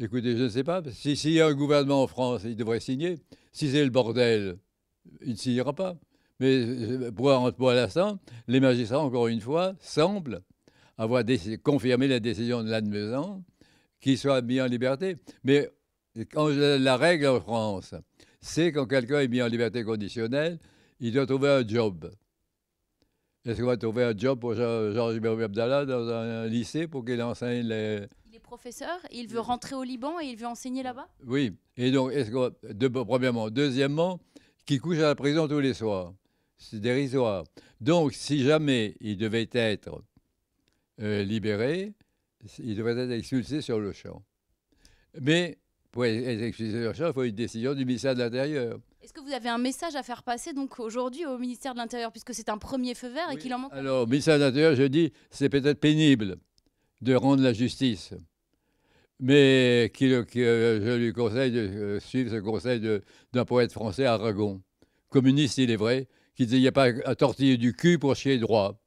Écoutez, je ne sais pas. S'il y a un gouvernement en France, il devrait signer. Si c'est le bordel, il ne signera pas. Mais euh, pour un l'instant, les magistrats, encore une fois, semblent avoir confirmé la décision de l'admesan qu'il soit mis en liberté. Mais quand la règle en France, c'est quand quelqu'un est mis en liberté conditionnelle, il doit trouver un job. Est-ce qu'on va trouver un job pour Georges Abdallah dans un lycée pour qu'il enseigne les, professeur, il veut rentrer au Liban et il veut enseigner là-bas Oui. Et donc, premièrement. Deuxièmement, qui couche à la prison tous les soirs. C'est dérisoire. Donc, si jamais il devait être euh, libéré, il devrait être expulsé sur le champ. Mais pour être expulsé sur le champ, il faut une décision du ministère de l'Intérieur. Est-ce que vous avez un message à faire passer donc aujourd'hui au ministère de l'Intérieur, puisque c'est un premier feu vert et qu'il en manque Alors, au ministère de l'Intérieur, je dis, c'est peut-être pénible de rendre la justice mais qui, euh, je lui conseille de euh, suivre ce conseil d'un poète français, Aragon, communiste il est vrai, qui disait il n'y a pas à tortiller du cul pour chier droit.